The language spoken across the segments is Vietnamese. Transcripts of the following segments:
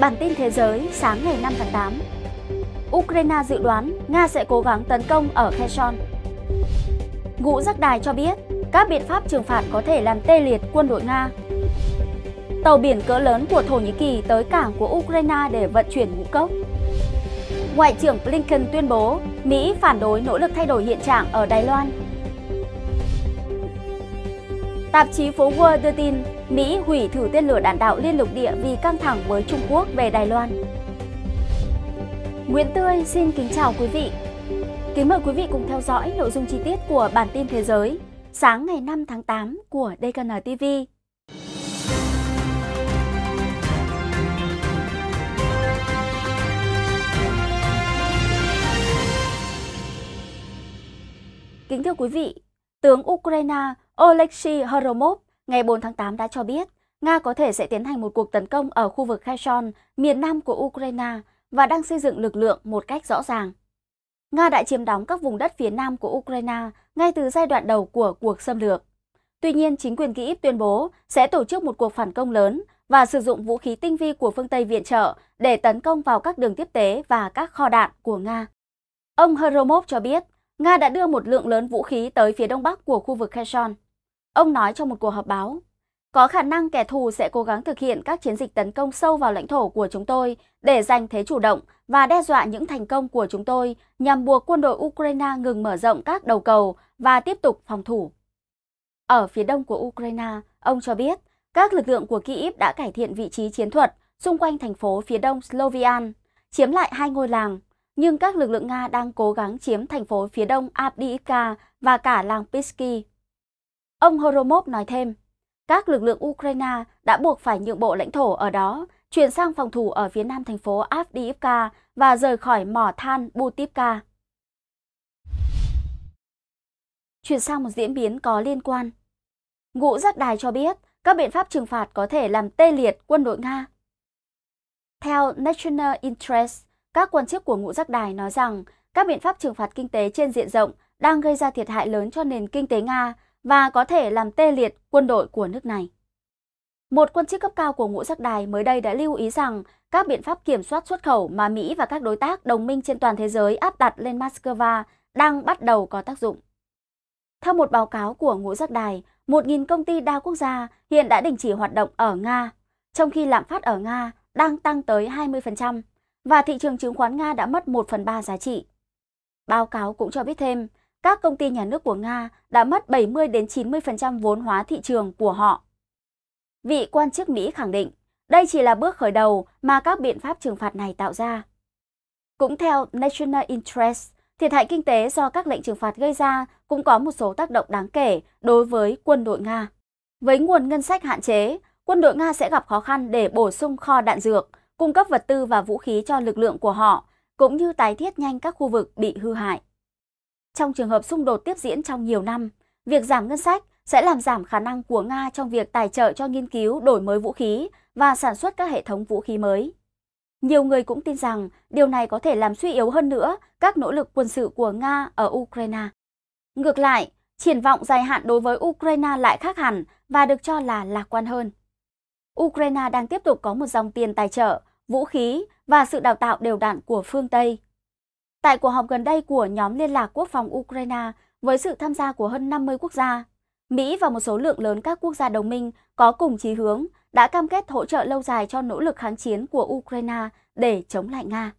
Bản tin thế giới sáng ngày 5 tháng 8 Ukraine dự đoán Nga sẽ cố gắng tấn công ở Kherson Ngũ Giác Đài cho biết các biện pháp trừng phạt có thể làm tê liệt quân đội Nga Tàu biển cỡ lớn của Thổ Nhĩ Kỳ tới cảng của Ukraine để vận chuyển ngũ cốc Ngoại trưởng Blinken tuyên bố Mỹ phản đối nỗ lực thay đổi hiện trạng ở Đài Loan Tạp chí Phố Wall đưa tin Mỹ hủy thử tên lửa đạn đạo liên lục địa vì căng thẳng với Trung Quốc về Đài Loan. Nguyễn Tươi xin kính chào quý vị. Kính mời quý vị cùng theo dõi nội dung chi tiết của bản tin thế giới sáng ngày 5 tháng 8 của DKN TV. Kính thưa quý vị, tướng Ukraine Oleksiy Horomov ngày 4 tháng 8 đã cho biết Nga có thể sẽ tiến hành một cuộc tấn công ở khu vực Kherson, miền nam của Ukraine và đang xây dựng lực lượng một cách rõ ràng. Nga đã chiếm đóng các vùng đất phía nam của Ukraine ngay từ giai đoạn đầu của cuộc xâm lược. Tuy nhiên, chính quyền Kyiv tuyên bố sẽ tổ chức một cuộc phản công lớn và sử dụng vũ khí tinh vi của phương Tây viện trợ để tấn công vào các đường tiếp tế và các kho đạn của Nga. Ông Hromov cho biết, Nga đã đưa một lượng lớn vũ khí tới phía đông bắc của khu vực Kherson. Ông nói trong một cuộc họp báo, có khả năng kẻ thù sẽ cố gắng thực hiện các chiến dịch tấn công sâu vào lãnh thổ của chúng tôi để giành thế chủ động và đe dọa những thành công của chúng tôi nhằm buộc quân đội Ukraine ngừng mở rộng các đầu cầu và tiếp tục phòng thủ. Ở phía đông của Ukraine, ông cho biết các lực lượng của Kyiv đã cải thiện vị trí chiến thuật xung quanh thành phố phía đông Slovian, chiếm lại hai ngôi làng, nhưng các lực lượng Nga đang cố gắng chiếm thành phố phía đông Abdiivka và cả làng Pisky. Ông Horomov nói thêm, các lực lượng Ukraine đã buộc phải nhượng bộ lãnh thổ ở đó, chuyển sang phòng thủ ở phía nam thành phố Avdiivka và rời khỏi mỏ than Butipka. Chuyển sang một diễn biến có liên quan. Ngũ giác đài cho biết các biện pháp trừng phạt có thể làm tê liệt quân đội Nga. Theo National Interest, các quan chức của ngũ giác đài nói rằng các biện pháp trừng phạt kinh tế trên diện rộng đang gây ra thiệt hại lớn cho nền kinh tế Nga và có thể làm tê liệt quân đội của nước này. Một quan chức cấp cao của ngũ sắc đài mới đây đã lưu ý rằng các biện pháp kiểm soát xuất khẩu mà Mỹ và các đối tác đồng minh trên toàn thế giới áp đặt lên Moscow đang bắt đầu có tác dụng. Theo một báo cáo của ngũ sắc đài, 1.000 công ty đa quốc gia hiện đã đình chỉ hoạt động ở Nga, trong khi lạm phát ở Nga đang tăng tới 20% và thị trường chứng khoán Nga đã mất 1 phần 3 giá trị. Báo cáo cũng cho biết thêm, các công ty nhà nước của Nga đã mất 70 đến 90% vốn hóa thị trường của họ. Vị quan chức Mỹ khẳng định, đây chỉ là bước khởi đầu mà các biện pháp trừng phạt này tạo ra. Cũng theo National Interest, thiệt hại kinh tế do các lệnh trừng phạt gây ra cũng có một số tác động đáng kể đối với quân đội Nga. Với nguồn ngân sách hạn chế, quân đội Nga sẽ gặp khó khăn để bổ sung kho đạn dược, cung cấp vật tư và vũ khí cho lực lượng của họ, cũng như tái thiết nhanh các khu vực bị hư hại. Trong trường hợp xung đột tiếp diễn trong nhiều năm, việc giảm ngân sách sẽ làm giảm khả năng của Nga trong việc tài trợ cho nghiên cứu đổi mới vũ khí và sản xuất các hệ thống vũ khí mới. Nhiều người cũng tin rằng điều này có thể làm suy yếu hơn nữa các nỗ lực quân sự của Nga ở Ukraine. Ngược lại, triển vọng dài hạn đối với Ukraine lại khác hẳn và được cho là lạc quan hơn. Ukraine đang tiếp tục có một dòng tiền tài trợ, vũ khí và sự đào tạo đều đặn của phương Tây, Tại cuộc họp gần đây của nhóm liên lạc quốc phòng Ukraine với sự tham gia của hơn 50 quốc gia, Mỹ và một số lượng lớn các quốc gia đồng minh có cùng chí hướng đã cam kết hỗ trợ lâu dài cho nỗ lực kháng chiến của Ukraine để chống lại Nga.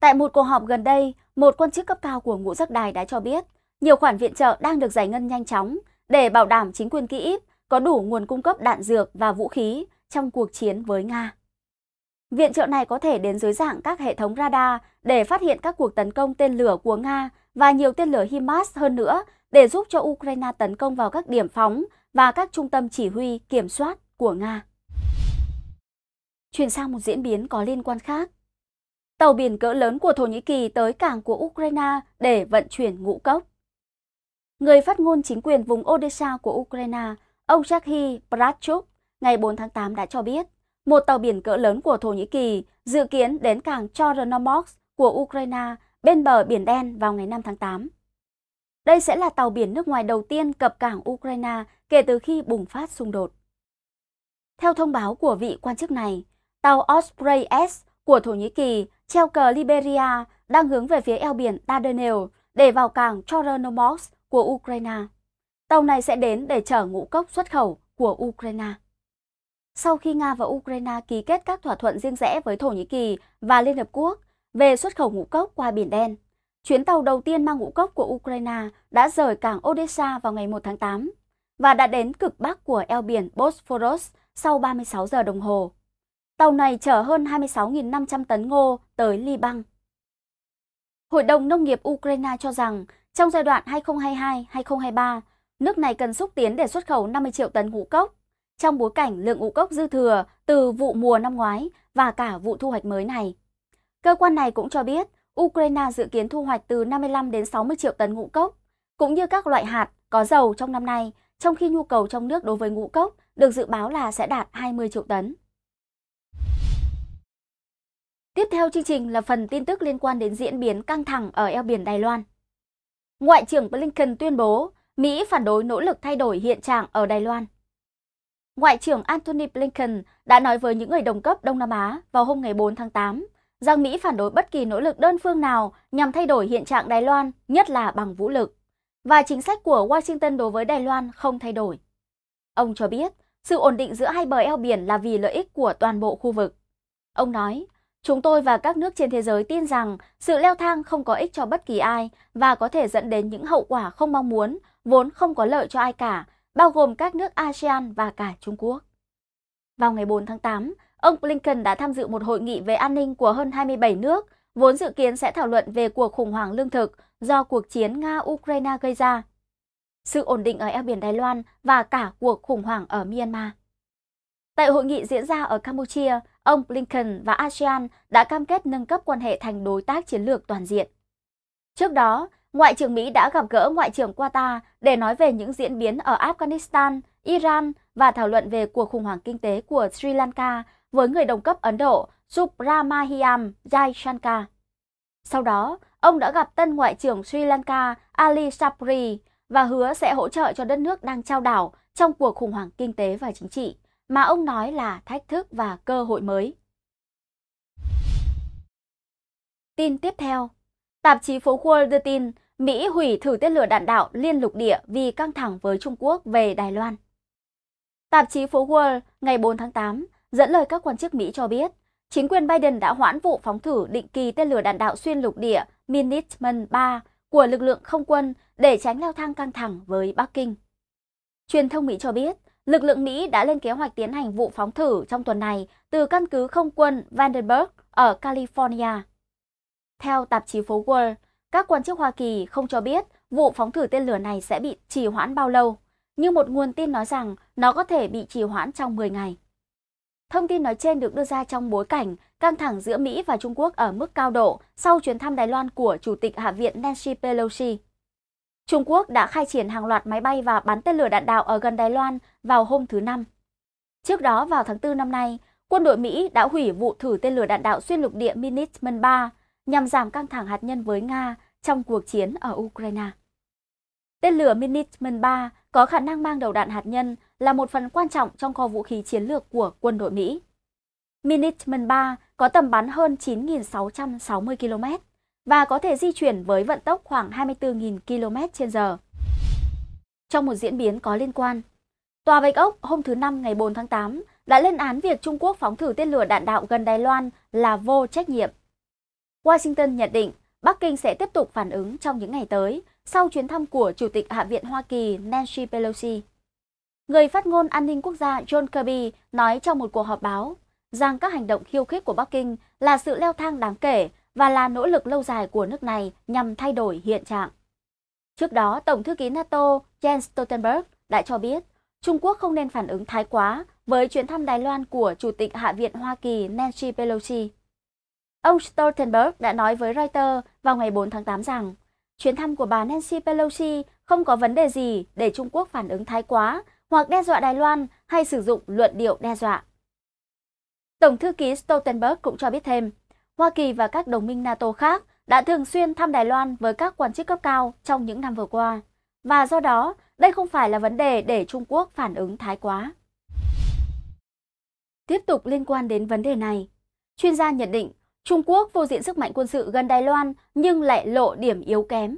Tại một cuộc họp gần đây, một quan chức cấp cao của ngũ giác đài đã cho biết nhiều khoản viện trợ đang được giải ngân nhanh chóng để bảo đảm chính quyền Kyiv có đủ nguồn cung cấp đạn dược và vũ khí trong cuộc chiến với Nga. Viện trợ này có thể đến dưới dạng các hệ thống radar để phát hiện các cuộc tấn công tên lửa của Nga và nhiều tên lửa HIMARS hơn nữa để giúp cho Ukraine tấn công vào các điểm phóng và các trung tâm chỉ huy kiểm soát của Nga. Chuyển sang một diễn biến có liên quan khác. Tàu biển cỡ lớn của Thổ Nhĩ Kỳ tới cảng của Ukraine để vận chuyển ngũ cốc. Người phát ngôn chính quyền vùng Odessa của Ukraine, ông Jackie Bratchuk, ngày 4 tháng 8 đã cho biết một tàu biển cỡ lớn của Thổ Nhĩ Kỳ dự kiến đến cảng Chornomorsk của Ukraine bên bờ Biển Đen vào ngày 5 tháng 8. Đây sẽ là tàu biển nước ngoài đầu tiên cập cảng Ukraine kể từ khi bùng phát xung đột. Theo thông báo của vị quan chức này, tàu Osprey S của Thổ Nhĩ Kỳ treo cờ Liberia đang hướng về phía eo biển Dardanelle để vào cảng Chornomorsk của Ukraine. Tàu này sẽ đến để chở ngũ cốc xuất khẩu của Ukraine sau khi Nga và Ukraine ký kết các thỏa thuận riêng rẽ với Thổ Nhĩ Kỳ và Liên Hợp Quốc về xuất khẩu ngũ cốc qua Biển Đen. Chuyến tàu đầu tiên mang ngũ cốc của Ukraine đã rời cảng Odessa vào ngày 1 tháng 8 và đã đến cực bắc của eo biển Bosphorus sau 36 giờ đồng hồ. Tàu này chở hơn 26.500 tấn ngô tới Liban. Hội đồng Nông nghiệp Ukraine cho rằng trong giai đoạn 2022-2023, nước này cần xúc tiến để xuất khẩu 50 triệu tấn ngũ cốc trong bối cảnh lượng ngũ cốc dư thừa từ vụ mùa năm ngoái và cả vụ thu hoạch mới này. Cơ quan này cũng cho biết Ukraine dự kiến thu hoạch từ 55 đến 60 triệu tấn ngũ cốc, cũng như các loại hạt có dầu trong năm nay, trong khi nhu cầu trong nước đối với ngũ cốc được dự báo là sẽ đạt 20 triệu tấn. Tiếp theo chương trình là phần tin tức liên quan đến diễn biến căng thẳng ở eo biển Đài Loan. Ngoại trưởng Blinken tuyên bố Mỹ phản đối nỗ lực thay đổi hiện trạng ở Đài Loan. Ngoại trưởng Antony Blinken đã nói với những người đồng cấp Đông Nam Á vào hôm ngày 4 tháng 8 rằng Mỹ phản đối bất kỳ nỗ lực đơn phương nào nhằm thay đổi hiện trạng Đài Loan, nhất là bằng vũ lực. Và chính sách của Washington đối với Đài Loan không thay đổi. Ông cho biết, sự ổn định giữa hai bờ eo biển là vì lợi ích của toàn bộ khu vực. Ông nói, chúng tôi và các nước trên thế giới tin rằng sự leo thang không có ích cho bất kỳ ai và có thể dẫn đến những hậu quả không mong muốn, vốn không có lợi cho ai cả, bao gồm các nước ASEAN và cả Trung Quốc. Vào ngày 4 tháng 8, ông Blinken đã tham dự một hội nghị về an ninh của hơn 27 nước, vốn dự kiến sẽ thảo luận về cuộc khủng hoảng lương thực do cuộc chiến Nga-Ukraine gây ra, sự ổn định ở eo biển Đài Loan và cả cuộc khủng hoảng ở Myanmar. Tại hội nghị diễn ra ở Campuchia, ông Blinken và ASEAN đã cam kết nâng cấp quan hệ thành đối tác chiến lược toàn diện. Trước đó, Ngoại trưởng Mỹ đã gặp gỡ Ngoại trưởng Qatar để nói về những diễn biến ở Afghanistan, Iran và thảo luận về cuộc khủng hoảng kinh tế của Sri Lanka với người đồng cấp Ấn Độ Subrahmanyam Jaishankar. Sau đó, ông đã gặp tân Ngoại trưởng Sri Lanka Ali Sabri và hứa sẽ hỗ trợ cho đất nước đang trao đảo trong cuộc khủng hoảng kinh tế và chính trị, mà ông nói là thách thức và cơ hội mới. Tin tiếp theo Tạp chí Phố Wall đưa tin Mỹ hủy thử tên lửa đạn đạo liên lục địa vì căng thẳng với Trung Quốc về Đài Loan. Tạp chí Phố World ngày 4 tháng 8 dẫn lời các quan chức Mỹ cho biết, chính quyền Biden đã hoãn vụ phóng thử định kỳ tên lửa đạn đạo xuyên lục địa Minuteman 3 của lực lượng không quân để tránh leo thang căng thẳng với Bắc Kinh. Truyền thông Mỹ cho biết, lực lượng Mỹ đã lên kế hoạch tiến hành vụ phóng thử trong tuần này từ căn cứ không quân Vandenberg ở California. Theo tạp chí Phố World, các quan chức Hoa Kỳ không cho biết vụ phóng thử tên lửa này sẽ bị trì hoãn bao lâu, nhưng một nguồn tin nói rằng nó có thể bị trì hoãn trong 10 ngày. Thông tin nói trên được đưa ra trong bối cảnh căng thẳng giữa Mỹ và Trung Quốc ở mức cao độ sau chuyến thăm Đài Loan của Chủ tịch Hạ viện Nancy Pelosi. Trung Quốc đã khai triển hàng loạt máy bay và bắn tên lửa đạn đạo ở gần Đài Loan vào hôm thứ Năm. Trước đó vào tháng 4 năm nay, quân đội Mỹ đã hủy vụ thử tên lửa đạn đạo xuyên lục địa Minuteman 3 nhằm giảm căng thẳng hạt nhân với Nga trong cuộc chiến ở Ukraine. Tên lửa Minuteman 3 có khả năng mang đầu đạn hạt nhân là một phần quan trọng trong kho vũ khí chiến lược của quân đội Mỹ. Minuteman 3 có tầm bắn hơn 9.660 km và có thể di chuyển với vận tốc khoảng 24.000 km h Trong một diễn biến có liên quan, Tòa Bạch Ốc hôm thứ Năm ngày 4 tháng 8 đã lên án việc Trung Quốc phóng thử tên lửa đạn đạo gần Đài Loan là vô trách nhiệm. Washington nhận định Bắc Kinh sẽ tiếp tục phản ứng trong những ngày tới sau chuyến thăm của Chủ tịch Hạ viện Hoa Kỳ Nancy Pelosi. Người phát ngôn an ninh quốc gia John Kirby nói trong một cuộc họp báo rằng các hành động khiêu khích của Bắc Kinh là sự leo thang đáng kể và là nỗ lực lâu dài của nước này nhằm thay đổi hiện trạng. Trước đó, Tổng thư ký NATO Jens Stoltenberg đã cho biết Trung Quốc không nên phản ứng thái quá với chuyến thăm Đài Loan của Chủ tịch Hạ viện Hoa Kỳ Nancy Pelosi. Ông Stoltenberg đã nói với Reuters vào ngày 4 tháng 8 rằng chuyến thăm của bà Nancy Pelosi không có vấn đề gì để Trung Quốc phản ứng thái quá hoặc đe dọa Đài Loan hay sử dụng luận điệu đe dọa. Tổng thư ký Stoltenberg cũng cho biết thêm, Hoa Kỳ và các đồng minh NATO khác đã thường xuyên thăm Đài Loan với các quan chức cấp cao trong những năm vừa qua, và do đó đây không phải là vấn đề để Trung Quốc phản ứng thái quá. Tiếp tục liên quan đến vấn đề này, chuyên gia nhận định Trung Quốc vô diện sức mạnh quân sự gần Đài Loan nhưng lại lộ điểm yếu kém.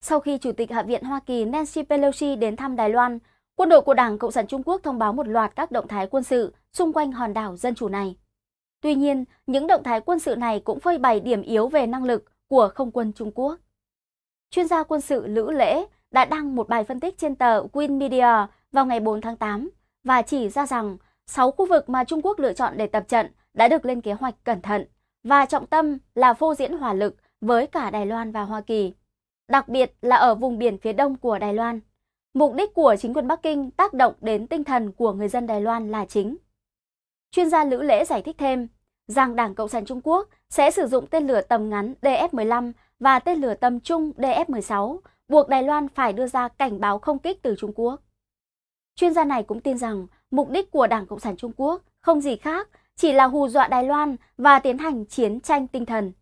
Sau khi Chủ tịch Hạ viện Hoa Kỳ Nancy Pelosi đến thăm Đài Loan, quân đội của Đảng Cộng sản Trung Quốc thông báo một loạt các động thái quân sự xung quanh hòn đảo dân chủ này. Tuy nhiên, những động thái quân sự này cũng phơi bày điểm yếu về năng lực của không quân Trung Quốc. Chuyên gia quân sự Lữ Lễ đã đăng một bài phân tích trên tờ Win Media vào ngày 4 tháng 8 và chỉ ra rằng 6 khu vực mà Trung Quốc lựa chọn để tập trận đã được lên kế hoạch cẩn thận và trọng tâm là phô diễn hỏa lực với cả Đài Loan và Hoa Kỳ, đặc biệt là ở vùng biển phía đông của Đài Loan. Mục đích của chính quyền Bắc Kinh tác động đến tinh thần của người dân Đài Loan là chính. Chuyên gia Lữ Lễ giải thích thêm rằng Đảng Cộng sản Trung Quốc sẽ sử dụng tên lửa tầm ngắn DF-15 và tên lửa tầm trung DF-16, buộc Đài Loan phải đưa ra cảnh báo không kích từ Trung Quốc. Chuyên gia này cũng tin rằng mục đích của Đảng Cộng sản Trung Quốc không gì khác chỉ là hù dọa Đài Loan và tiến hành chiến tranh tinh thần.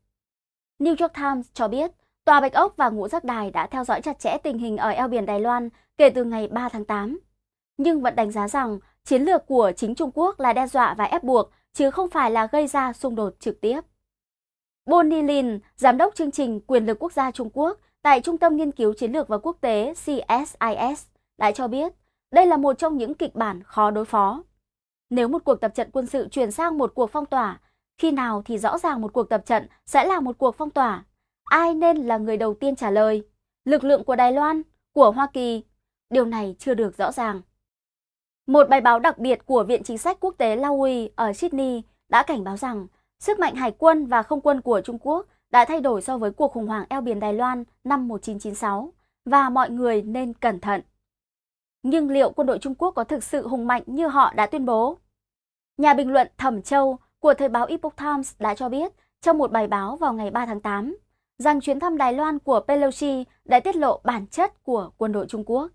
New York Times cho biết, Tòa Bạch Ốc và Ngũ Giác Đài đã theo dõi chặt chẽ tình hình ở eo biển Đài Loan kể từ ngày 3 tháng 8, nhưng vẫn đánh giá rằng chiến lược của chính Trung Quốc là đe dọa và ép buộc, chứ không phải là gây ra xung đột trực tiếp. Bonnie Lin, Giám đốc chương trình Quyền lực quốc gia Trung Quốc tại Trung tâm Nghiên cứu Chiến lược và Quốc tế CSIS, đã cho biết đây là một trong những kịch bản khó đối phó. Nếu một cuộc tập trận quân sự chuyển sang một cuộc phong tỏa, khi nào thì rõ ràng một cuộc tập trận sẽ là một cuộc phong tỏa. Ai nên là người đầu tiên trả lời? Lực lượng của Đài Loan, của Hoa Kỳ? Điều này chưa được rõ ràng. Một bài báo đặc biệt của Viện Chính sách Quốc tế La ở Sydney đã cảnh báo rằng sức mạnh hải quân và không quân của Trung Quốc đã thay đổi so với cuộc khủng hoảng eo biển Đài Loan năm 1996 và mọi người nên cẩn thận. Nhưng liệu quân đội Trung Quốc có thực sự hùng mạnh như họ đã tuyên bố? Nhà bình luận Thẩm Châu của thời báo Epoch Times đã cho biết trong một bài báo vào ngày 3 tháng 8 rằng chuyến thăm Đài Loan của Pelosi đã tiết lộ bản chất của quân đội Trung Quốc.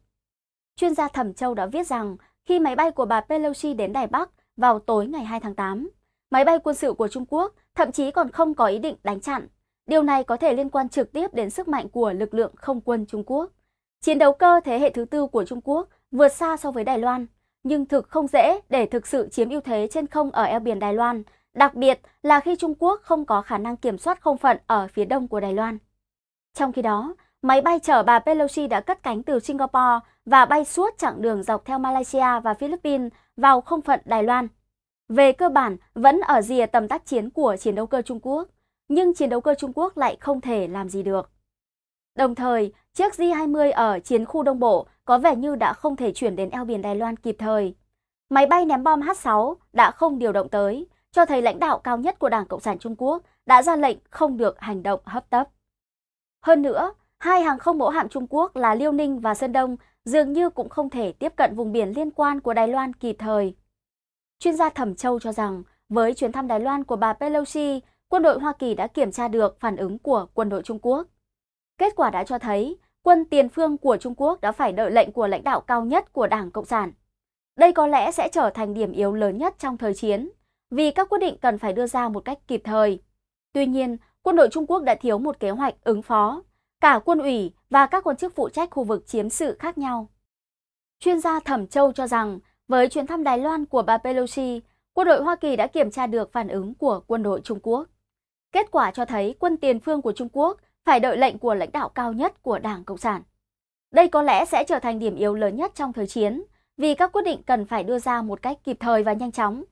Chuyên gia Thẩm Châu đã viết rằng khi máy bay của bà Pelosi đến Đài Bắc vào tối ngày 2 tháng 8, máy bay quân sự của Trung Quốc thậm chí còn không có ý định đánh chặn. Điều này có thể liên quan trực tiếp đến sức mạnh của lực lượng không quân Trung Quốc. Chiến đấu cơ thế hệ thứ tư của Trung Quốc vượt xa so với Đài Loan nhưng thực không dễ để thực sự chiếm ưu thế trên không ở eo biển Đài Loan, đặc biệt là khi Trung Quốc không có khả năng kiểm soát không phận ở phía đông của Đài Loan. Trong khi đó, máy bay chở bà Pelosi đã cất cánh từ Singapore và bay suốt chặng đường dọc theo Malaysia và Philippines vào không phận Đài Loan. Về cơ bản, vẫn ở rìa tầm tác chiến của chiến đấu cơ Trung Quốc, nhưng chiến đấu cơ Trung Quốc lại không thể làm gì được. Đồng thời, chiếc J-20 ở chiến khu Đông Bộ có vẻ như đã không thể chuyển đến eo biển Đài Loan kịp thời. Máy bay ném bom H-6 đã không điều động tới, cho thấy lãnh đạo cao nhất của Đảng Cộng sản Trung Quốc đã ra lệnh không được hành động hấp tấp. Hơn nữa, hai hàng không mẫu hạm Trung Quốc là Liêu Ninh và Sơn Đông dường như cũng không thể tiếp cận vùng biển liên quan của Đài Loan kịp thời. Chuyên gia Thẩm Châu cho rằng, với chuyến thăm Đài Loan của bà Pelosi, quân đội Hoa Kỳ đã kiểm tra được phản ứng của quân đội Trung Quốc. Kết quả đã cho thấy, quân tiền phương của Trung Quốc đã phải đợi lệnh của lãnh đạo cao nhất của Đảng Cộng sản. Đây có lẽ sẽ trở thành điểm yếu lớn nhất trong thời chiến, vì các quyết định cần phải đưa ra một cách kịp thời. Tuy nhiên, quân đội Trung Quốc đã thiếu một kế hoạch ứng phó. Cả quân ủy và các quan chức phụ trách khu vực chiếm sự khác nhau. Chuyên gia Thẩm Châu cho rằng, với chuyến thăm Đài Loan của bà Pelosi, quân đội Hoa Kỳ đã kiểm tra được phản ứng của quân đội Trung Quốc. Kết quả cho thấy quân tiền phương của Trung Quốc phải đợi lệnh của lãnh đạo cao nhất của Đảng Cộng sản. Đây có lẽ sẽ trở thành điểm yếu lớn nhất trong thời chiến, vì các quyết định cần phải đưa ra một cách kịp thời và nhanh chóng.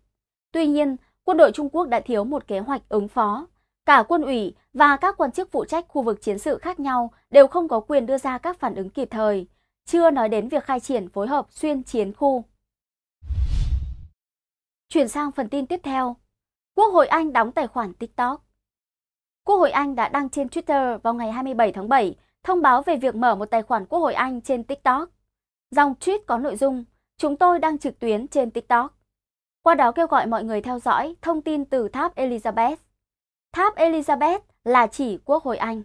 Tuy nhiên, quân đội Trung Quốc đã thiếu một kế hoạch ứng phó. Cả quân ủy và các quan chức phụ trách khu vực chiến sự khác nhau đều không có quyền đưa ra các phản ứng kịp thời, chưa nói đến việc khai triển phối hợp xuyên chiến khu. Chuyển sang phần tin tiếp theo. Quốc hội Anh đóng tài khoản TikTok Quốc hội Anh đã đăng trên Twitter vào ngày 27 tháng 7 thông báo về việc mở một tài khoản Quốc hội Anh trên TikTok. Dòng tweet có nội dung, chúng tôi đang trực tuyến trên TikTok. Qua đó kêu gọi mọi người theo dõi thông tin từ tháp Elizabeth. Tháp Elizabeth là chỉ Quốc hội Anh.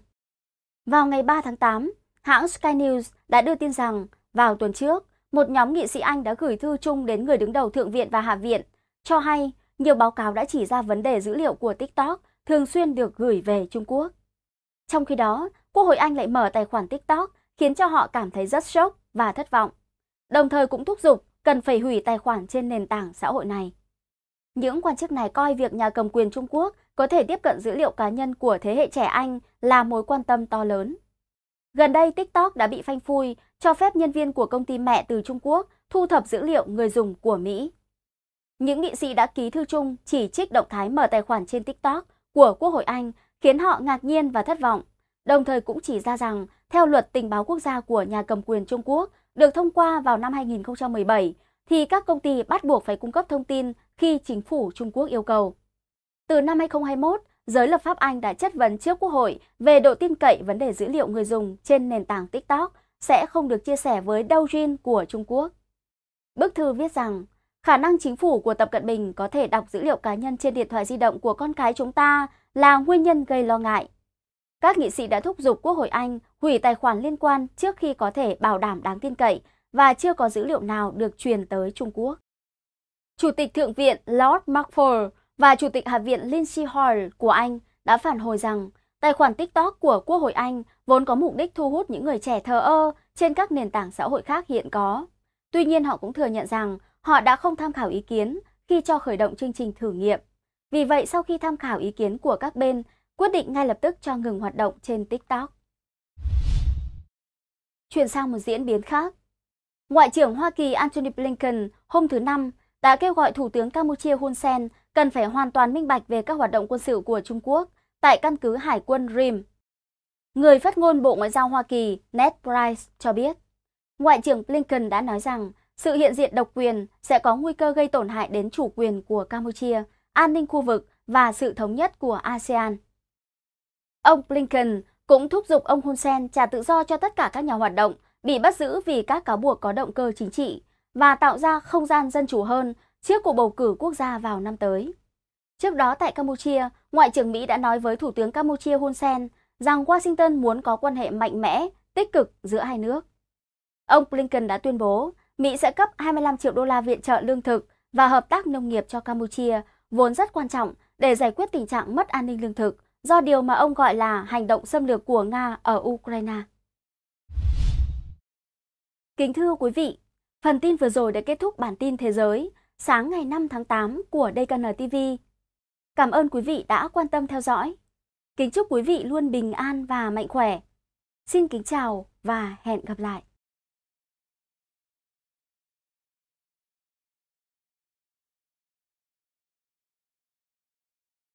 Vào ngày 3 tháng 8, hãng Sky News đã đưa tin rằng vào tuần trước, một nhóm nghị sĩ Anh đã gửi thư chung đến người đứng đầu Thượng viện và Hạ viện, cho hay nhiều báo cáo đã chỉ ra vấn đề dữ liệu của TikTok thường xuyên được gửi về Trung Quốc. Trong khi đó, Quốc hội Anh lại mở tài khoản TikTok khiến cho họ cảm thấy rất sốc và thất vọng, đồng thời cũng thúc giục cần phải hủy tài khoản trên nền tảng xã hội này. Những quan chức này coi việc nhà cầm quyền Trung Quốc có thể tiếp cận dữ liệu cá nhân của thế hệ trẻ Anh là mối quan tâm to lớn. Gần đây, TikTok đã bị phanh phui, cho phép nhân viên của công ty mẹ từ Trung Quốc thu thập dữ liệu người dùng của Mỹ. Những nghị sĩ đã ký thư chung chỉ trích động thái mở tài khoản trên TikTok của Quốc hội Anh khiến họ ngạc nhiên và thất vọng, đồng thời cũng chỉ ra rằng theo luật tình báo quốc gia của nhà cầm quyền Trung Quốc được thông qua vào năm 2017 thì các công ty bắt buộc phải cung cấp thông tin khi chính phủ Trung Quốc yêu cầu. Từ năm 2021, giới lập pháp Anh đã chất vấn trước Quốc hội về độ tin cậy vấn đề dữ liệu người dùng trên nền tảng TikTok sẽ không được chia sẻ với Douyin của Trung Quốc. Bức thư viết rằng, Khả năng chính phủ của Tập Cận Bình có thể đọc dữ liệu cá nhân trên điện thoại di động của con cái chúng ta là nguyên nhân gây lo ngại. Các nghị sĩ đã thúc giục Quốc hội Anh hủy tài khoản liên quan trước khi có thể bảo đảm đáng tin cậy và chưa có dữ liệu nào được truyền tới Trung Quốc. Chủ tịch Thượng viện Lord Macford và Chủ tịch Hạ viện Lindsay Hall của Anh đã phản hồi rằng tài khoản TikTok của Quốc hội Anh vốn có mục đích thu hút những người trẻ thờ ơ trên các nền tảng xã hội khác hiện có. Tuy nhiên họ cũng thừa nhận rằng họ đã không tham khảo ý kiến khi cho khởi động chương trình thử nghiệm. Vì vậy, sau khi tham khảo ý kiến của các bên, quyết định ngay lập tức cho ngừng hoạt động trên TikTok. Chuyển sang một diễn biến khác. Ngoại trưởng Hoa Kỳ Antony Blinken hôm thứ Năm đã kêu gọi Thủ tướng Campuchia Hun Sen cần phải hoàn toàn minh bạch về các hoạt động quân sự của Trung Quốc tại căn cứ hải quân RIM. Người phát ngôn Bộ Ngoại giao Hoa Kỳ Ned Price cho biết, Ngoại trưởng Blinken đã nói rằng sự hiện diện độc quyền sẽ có nguy cơ gây tổn hại đến chủ quyền của Campuchia, an ninh khu vực và sự thống nhất của ASEAN. Ông Blinken cũng thúc giục ông Hun Sen trả tự do cho tất cả các nhà hoạt động bị bắt giữ vì các cáo buộc có động cơ chính trị và tạo ra không gian dân chủ hơn trước cuộc bầu cử quốc gia vào năm tới. Trước đó tại Campuchia, Ngoại trưởng Mỹ đã nói với Thủ tướng Campuchia Hun Sen rằng Washington muốn có quan hệ mạnh mẽ, tích cực giữa hai nước. Ông Blinken đã tuyên bố Mỹ sẽ cấp 25 triệu đô la viện trợ lương thực và hợp tác nông nghiệp cho Campuchia, vốn rất quan trọng để giải quyết tình trạng mất an ninh lương thực do điều mà ông gọi là hành động xâm lược của Nga ở Ukraine. Kính thưa quý vị, phần tin vừa rồi đã kết thúc bản tin thế giới sáng ngày 5 tháng 8 của DKN TV. Cảm ơn quý vị đã quan tâm theo dõi. Kính chúc quý vị luôn bình an và mạnh khỏe. Xin kính chào và hẹn gặp lại.